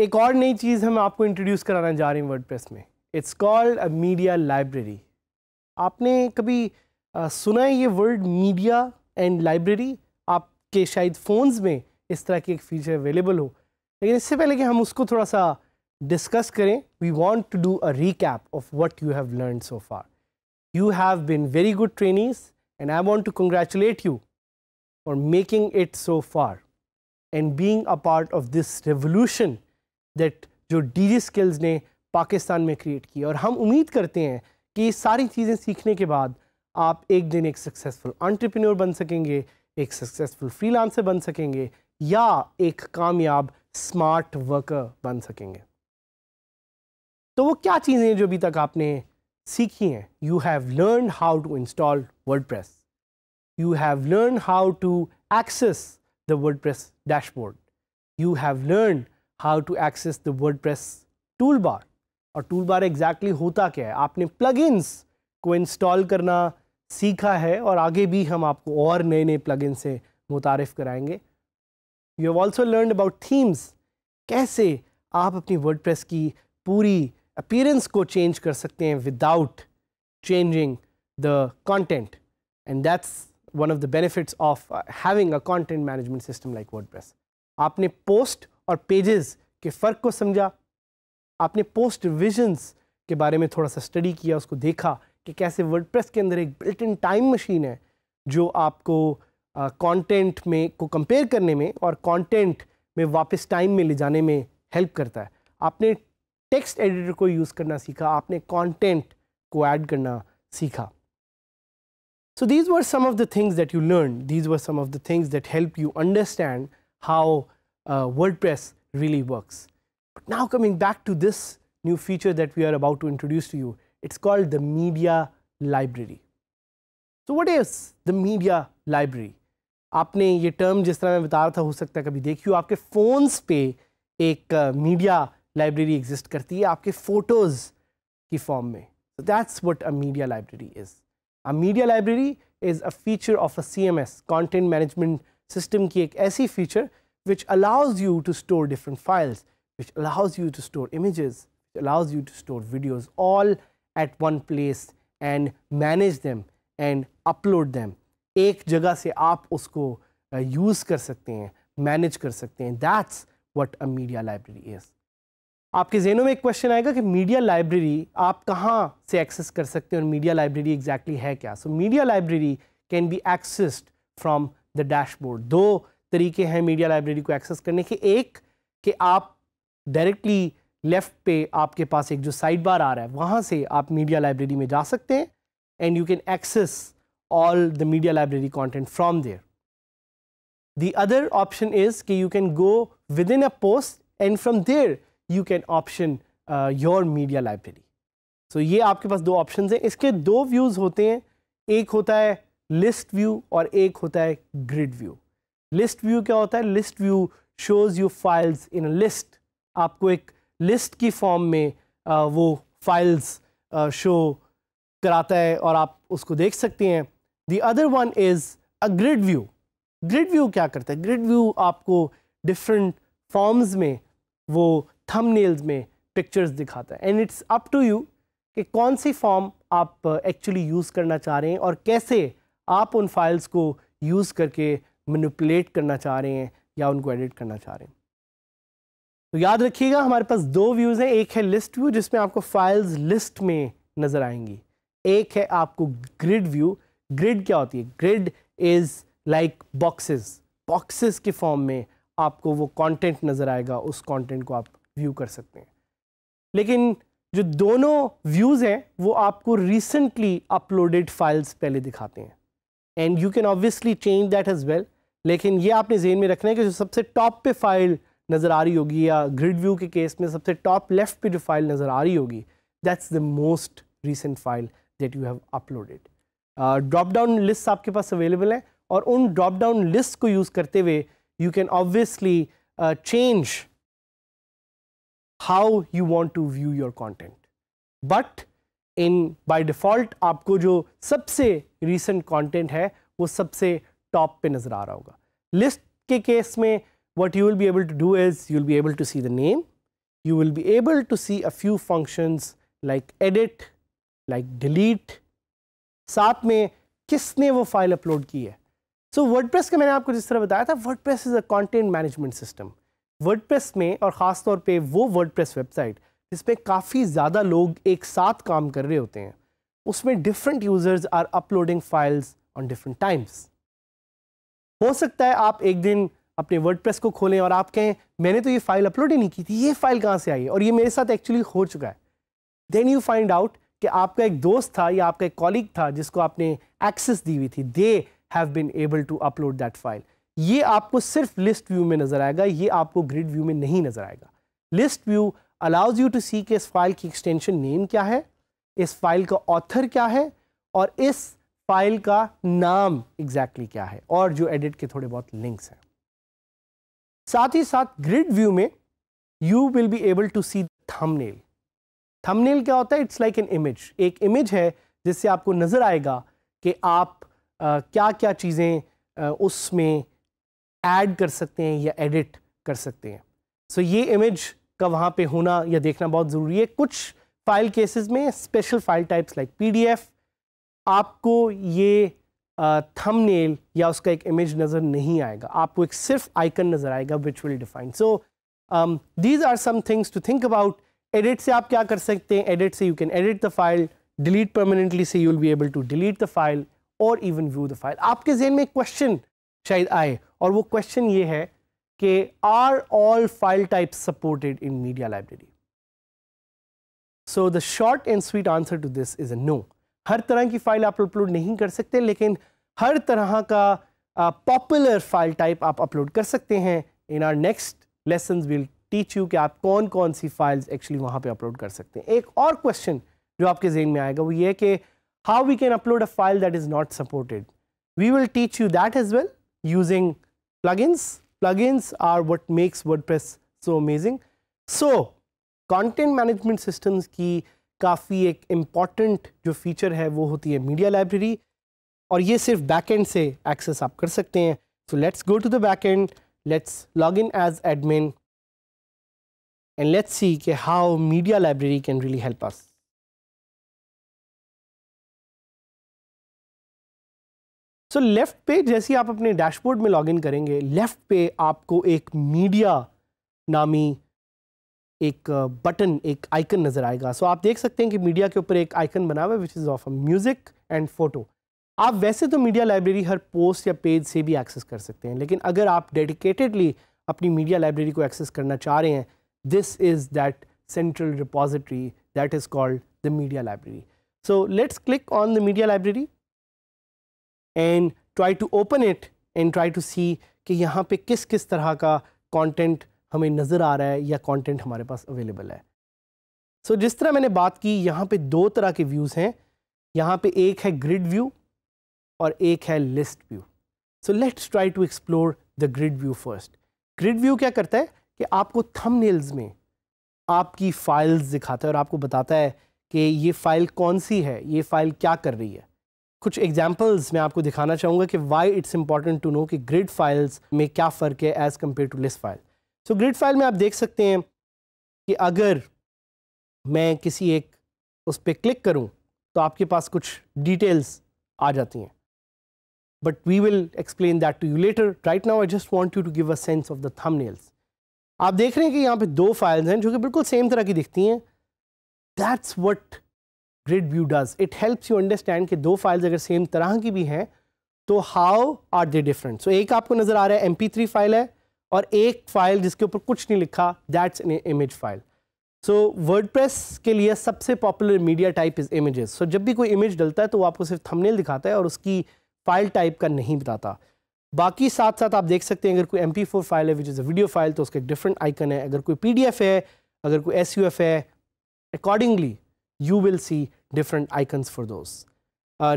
एक और नई चीज़ हम आपको इंट्रोड्यूस कराना जा रहे हैं प्रेस में it's called a media library आपने कभी आ, सुना है ये वर्ड मीडिया एंड लाइब्रेरी आपके शायद फ़ोन्स में इस तरह की एक फीचर अवेलेबल हो लेकिन इससे पहले कि हम उसको थोड़ा सा डिस्कस करें we want to do a recap of what you have learn so far you have been very good training and I want to congratulate you for making it so far and being a part of this revolution that जो D skills ने पाकिस्तान में create की और हम उम्मीद करते हैं कि सारी चीज़ें सीखने के बाद आप एक दिन एक सक्सेसफुल आंट्रप्रेन्योर बन सकेंगे एक सक्सेसफुल फ्रीलांसर बन सकेंगे या एक कामयाब स्मार्ट वर्कर बन सकेंगे तो वो क्या चीज़ें जो अभी तक आपने सीखी हैं you have learn how to install WordPress you have learn how to access the WordPress dashboard you have learn how to access the WordPress toolbar और टूल बार एग्जैक्टली होता क्या है आपने plugins को install करना सीखा है और आगे भी हम आपको और नए नए प्लग इन से मुतारफ़ कराएंगे you also learn about themes कैसे आप अपनी वर्ड प्रेस की पूरी अपीरेंस को चेंज कर सकते हैं without changing the content and that's one of the benefits of having a content management system like WordPress आपने पोस्ट और पेजेस के फ़र्क को समझा आपने पोस्ट विजन्स के बारे में थोड़ा सा स्टडी किया उसको देखा कि कैसे वर्ड के अंदर एक बिल्ट इन टाइम मशीन है जो आपको कंटेंट में को कंपेयर करने में और कंटेंट में वापस टाइम में ले जाने में हेल्प करता है आपने टेक्स्ट एडिटर को यूज़ करना सीखा आपने कंटेंट को ऐड करना सीखा so these were some of the things that you learn these were some of the things that help you understand how uh, WordPress really works. But now coming back to this new feature that we are about to introduce to you, it's called the media library. So what is the media library? आपने ये term जिस तरह मैं बता रहा था हो सकता है कभी देखियो आपके फ़ोन्स पे एक मीडिया लाइब्रेरी एग्जिस्ट करती है आपके फ़ोटोज़ की फॉर्म में So that's what a media library is. A media library is a feature of a CMS, content management system की एक ऐसी feature which allows you to store different files, which allows you to store images, allows you to store videos all at one place and manage them and upload them. Ek jagah se aap usko use kar sakte hain, manage kar sakte hain. That's what a media library is. आपके जेनों में एक question आएगा कि media library आप कहाँ से access कर सकते हैं और media library एक्जैक्टली है क्या so media library can be accessed from the dashboard दो तरीके हैं मीडिया लाइब्रेरी को एक्सेस करने के एक कि आप डायरेक्टली लेफ़्ट पे आपके पास एक जो साइड बार आ रहा है वहाँ से आप मीडिया लाइब्रेरी में जा सकते हैं and you can access all the media library content from there the other option is कि you can go within a post and from there you can option your media library so ये आपके पास दो option हैं इसके दो views होते हैं एक होता है लिस्ट व्यू और एक होता है ग्रिड व्यू लिस्ट व्यू क्या होता है list view shows you files in list आपको एक लिस्ट की फॉर्म में आ, वो फाइल्स शो कराता है और आप उसको देख सकते हैं the other one is a grid view grid view क्या करता है ग्रिड व्यू आपको डिफरेंट फॉर्म्स में वो थंबनेल्स में पिक्चर्स दिखाता है and it's up to you कि कौन सी फॉर्म आप एक्चुअली यूज़ करना चाह रहे हैं और कैसे आप उन फाइल्स को यूज़ करके मैनिपुलेट करना चाह रहे हैं या उनको एडिट करना चाह रहे हैं तो याद रखिएगा हमारे पास दो व्यूज़ हैं एक है लिस्ट व्यू जिसमें आपको फाइल्स लिस्ट में नज़र आएंगी एक है आपको ग्रिड व्यू ग्रिड क्या होती है grid is like boxes boxes के फॉर्म में आपको वो कंटेंट नज़र आएगा उस कंटेंट को आप व्यू कर सकते हैं लेकिन जो दोनों व्यूज़ हैं वो आपको रिसेंटली अपलोडेड फाइल्स पहले दिखाते हैं and you can obviously change that as well लेकिन ये आपने जेन में रखना है कि जो सबसे टॉप पे फाइल नज़र आ रही होगी या ग्रिड व्यू के केस में सबसे टॉप लेफ्ट पे जो फाइल नज़र आ रही होगी that's the most recent file that you have uploaded drop down list आपके पास अवेलेबल हैं और उन ड्रॉप डाउन लिस्ट को यूज़ करते हुए you can obviously change how you want to view your content but in by default आपको जो सबसे रिसेंट कॉन्टेंट है वो सबसे टॉप पे नज़र आ रहा होगा लिस्ट के केस में what you will be able to do is you will be able to see the name you will be able to see a few functions like edit like साथ में किसने वो फाइल अपलोड की है so word press का मैंने आपको जिस तरह बताया था WordPress is a content management system press में और ख़ास तौर पे वो प्रेस वेबसाइट जिसमें काफ़ी ज़्यादा लोग एक साथ काम कर रहे होते हैं उसमें different users are uploading files on different times हो सकता है आप एक दिन अपने वर्डप्रेस को खोलें और आप कहें मैंने तो ये फाइल अपलोड ही नहीं की थी ये फाइल कहाँ से आई है और ये मेरे साथ एक्चुअली हो चुका है देन यू फाइंड आउट कि आपका एक दोस्त था या आपका एक कॉलीग था जिसको आपने एक्सेस दी हुई थी they have been able to upload that file ये आपको सिर्फ लिस्ट व्यू में नजर आएगा ये आपको ग्रिड व्यू में नहीं नजर आएगा list view allows you to see कि इस फाइल की एक्सटेंशन नेम क्या है इस फाइल का ऑथर क्या है और इस फाइल का नाम एग्जैक्टली exactly क्या है और जो एडिट के थोड़े बहुत लिंक्स हैं साथ ही साथ ग्रिड व्यू में you will be able to see thumbnail thumbnail क्या होता है इट्स लाइक एन इमेज एक इमेज है जिससे आपको नज़र आएगा कि आप आ, क्या क्या चीज़ें उसमें ऐड कर सकते हैं या एडिट कर सकते हैं सो so, ये इमेज का वहां पे होना या देखना बहुत ज़रूरी है कुछ फाइल केसेस में special file types like PDF आपको ये थंबनेल या उसका एक इमेज नज़र नहीं आएगा आपको एक सिर्फ आइकन नज़र आएगा which will define so these are some things to think about edit से आप क्या कर सकते हैं एडिट से you can edit the file delete permanently से you will be able to delete the file और इवन व्यू द फाइल आपके जहन में एक क्वेश्चन शायद आए और वो क्वेश्चन ये है कि are all file types supported in media library so the short and sweet answer to this is a no हर तरह की फाइल आप अपलोड नहीं कर सकते लेकिन हर तरह का पॉपुलर फाइल टाइप आप अपलोड कर सकते हैं in our next lesson will teach you कि आप कौन कौन सी फाइल्स एक्चुअली वहाँ पे अपलोड कर सकते हैं एक और क्वेश्चन जो आपके जेन में आएगा वो ये कि how we can upload a file that is not supported we will teach you that is well using plugins. Are what makes WordPress so amazing so content management systems की काफ़ी एक इम्पॉर्टेंट जो feature है वो होती है media library और ये सिर्फ एंड से एक्सेस आप कर सकते हैं so let's go to the end let's log in as admin and let's see के how media library can really help us so left पे जैसे आप अपने डैशबोर्ड में इन करेंगे लेफ़्ट पे आपको एक मीडिया नामी एक बटन एक आइकन नज़र आएगा सो so, आप देख सकते हैं कि मीडिया के ऊपर एक आइकन बना हुआ है which is of a music and photo आप वैसे तो मीडिया लाइब्रेरी हर पोस्ट या पेज से भी एक्सेस कर सकते हैं लेकिन अगर आप डेडिकेटेडली अपनी मीडिया लाइब्रेरी को एक्सेस करना चाह रहे हैं this is that central depository that is called the media library so let's click on the media library and try to open it and try to see कि यहाँ पे किस किस तरह का कॉन्टेंट हमें नज़र आ रहा है या कंटेंट हमारे पास अवेलेबल है सो so, जिस तरह मैंने बात की यहाँ पे दो तरह के व्यूज़ हैं यहाँ पे एक है ग्रिड व्यू और एक है list view so let's try to explore the grid view first grid view क्या करता है कि आपको थम में आपकी फाइल्स दिखाता है और आपको बताता है कि ये फ़ाइल कौन सी है ये फ़ाइल क्या कर रही है कुछ एग्जाम्पल्स मैं आपको दिखाना चाहूँगा कि why it's important to know कि ग्रिड फाइल्स में क्या फ़र्क है as compare to list file so grid file में आप देख सकते हैं कि अगर मैं किसी एक उस पर क्लिक करूं तो आपके पास कुछ डिटेल्स आ जाती हैं but we will explain that to you later right now I just want you to give a sense of the thumb आप देख रहे हैं कि यहाँ पे दो फाइल्स हैं जो कि बिल्कुल सेम तरह की दिखती हैं that's what grid view does it helps you understand कि दो फाइल्स अगर सेम तरह की भी हैं तो how are they different so एक आपको नज़र आ रहा है एम फाइल है और एक फाइल जिसके ऊपर कुछ नहीं लिखा that's in image file so word के लिए सबसे popular media type is images so जब भी कोई इमेज डलता है तो वो आपको सिर्फ थंबनेल दिखाता है और उसकी फाइल टाइप का नहीं बताता बाकी साथ साथ आप देख सकते हैं अगर कोई एम फाइल है which is a video file तो उसके डिफरेंट आइकन है अगर कोई पी है अगर कोई एस है accordingly you will see different icons for those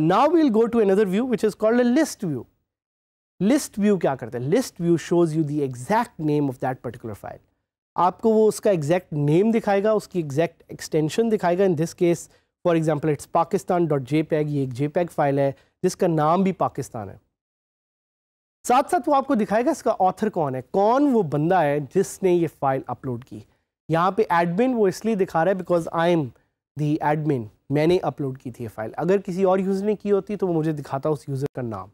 now will go to another view which is called a list view list view क्या करता है list view shows you the exact name of that particular file आपको वो उसका exact name दिखाएगा उसकी exact extension दिखाएगा in this case for example it's Pakistan dot JPEG ये एक जे पैग फाइल है जिसका नाम भी पाकिस्तान है साथ साथ वो आपको दिखाएगा इसका ऑथर कौन है कौन वो बंदा है जिसने ये फाइल अपलोड की यहाँ पे एडमिन वो इसलिए दिखा रहा है because I am the admin मैंने अपलोड की थी ये फाइल अगर किसी और यूज़र ने की होती तो वो मुझे दिखाता उस यूज़र का नाम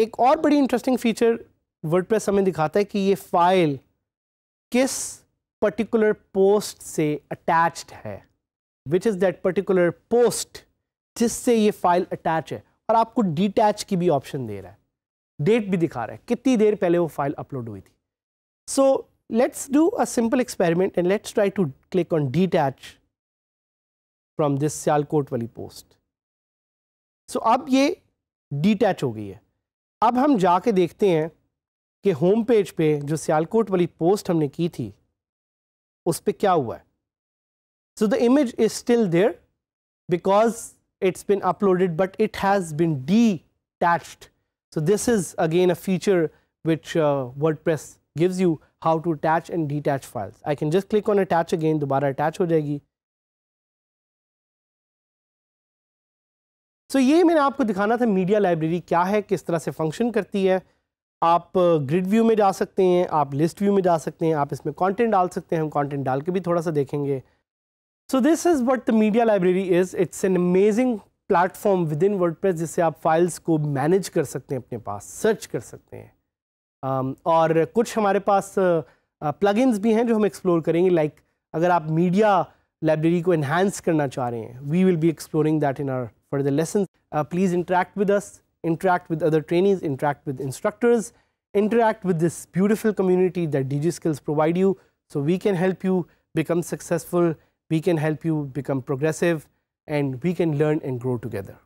एक और बड़ी इंटरेस्टिंग फीचर प्रेस हमें दिखाता है कि ये फाइल किस पर्टिकुलर पोस्ट से अटैच्ड है which is that particular post जिससे ये फाइल अटैच है और आपको डिटैच की भी ऑप्शन दे रहा है डेट भी दिखा रहा है कितनी देर पहले वो फाइल अपलोड हुई थी so let's do a simple experiment and let's try to click on detach from this Sialkot वाली पोस्ट सो so, अब ये डिटैच हो गई है अब हम जाके देखते हैं कि होम पेज पे जो सियालकोट वाली पोस्ट हमने की थी उस पर क्या हुआ है so the image is still there because it's been uploaded but it has been detached so this is again a feature which WordPress gives you how to attach and the files I can just click on attach again दोबारा attach हो जाएगी सो so, ये मैंने आपको दिखाना था media library क्या है किस तरह से फंक्शन करती है आप ग्रिड uh, व्यू में जा सकते हैं आप लिस्ट व्यू में जा सकते हैं आप इसमें कंटेंट डाल सकते हैं हम कंटेंट डाल के भी थोड़ा सा देखेंगे so this is what the media library is it's an amazing platform with in press जिससे आप फाइल्स को मैनेज कर सकते हैं अपने पास सर्च कर सकते हैं um, और कुछ हमारे पास प्लग uh, uh भी हैं जो हम एक्सप्लोर करेंगे लाइक like, अगर आप मीडिया लाइब्रेरी को इन्हांस करना चाह रहे हैं we will be exploring that in our for the lessons. Uh, please interact with us, interact with other trainees, interact with instructors, interact with this beautiful community that DigiSkills provide you so we can help you become successful, we can help you become progressive, and we can learn and grow together.